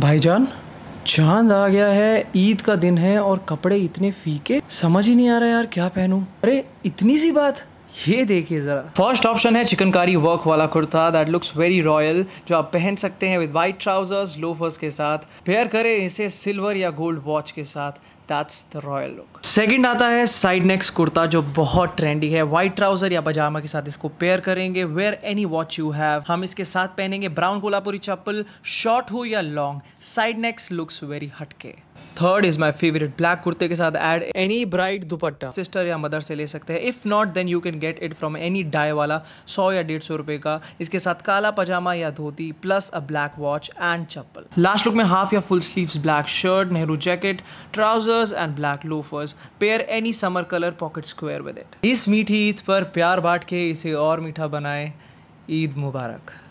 भाईजान चांद आ गया है ईद का दिन है और कपड़े इतने फीके समझ ही नहीं आ रहा यार क्या पहनूं अरे इतनी सी बात ये देखिए ज़रा फर्स्ट ऑप्शन है चिकनकारी वर्क वाला kurta that looks very royal जो आप पहन सकते हैं विद वाइट ट्राउजर्स लोफर्स के साथ पेयर करें इसे सिल्वर या गोल्ड वॉच के साथ that's the royal look second आता है साइड नेक्स कुर्ता जो बहुत ट्रेंडी है वाइट ट्राउजर या पजामा के साथ इसको पेयर करेंगे wear any watch you have हम इसके साथ पहनेंगे ब्राउन कोलापुरी चप्पल शॉर्ट हो या long side necks looks very हटके third is my favourite black कुर्ते के साथ add any bright dupatta sister या मदर से ले सकते हैं if not then you can get it from any dye वाला सौ या डेढ़ सौ रुपए का इसके साथ काला पजामा या धोती plus a black watch and चप्पल लास्ट लुक में हाफ या full sleeve black shirt Nehru jacket trouser trousers and black loafers pair any summer colour pocket square with it इस मीठी ईद पर प्यार बांट के इसे और मीठा बनाए ईद मुबारक